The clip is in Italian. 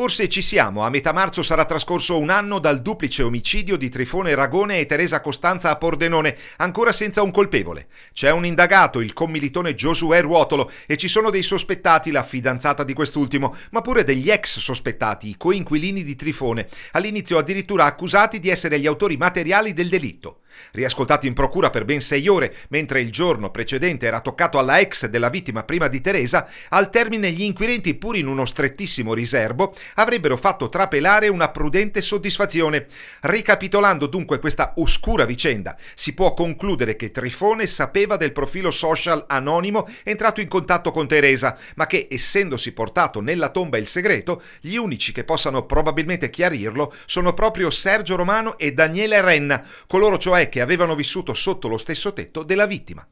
Forse ci siamo, a metà marzo sarà trascorso un anno dal duplice omicidio di Trifone Ragone e Teresa Costanza a Pordenone, ancora senza un colpevole. C'è un indagato, il commilitone Josué Ruotolo, e ci sono dei sospettati, la fidanzata di quest'ultimo, ma pure degli ex sospettati, i coinquilini di Trifone, all'inizio addirittura accusati di essere gli autori materiali del delitto riascoltato in procura per ben sei ore, mentre il giorno precedente era toccato alla ex della vittima prima di Teresa, al termine gli inquirenti, pur in uno strettissimo riservo, avrebbero fatto trapelare una prudente soddisfazione. Ricapitolando dunque questa oscura vicenda, si può concludere che Trifone sapeva del profilo social anonimo entrato in contatto con Teresa, ma che, essendosi portato nella tomba il segreto, gli unici che possano probabilmente chiarirlo sono proprio Sergio Romano e Daniele Renna, coloro cioè che avevano vissuto sotto lo stesso tetto della vittima.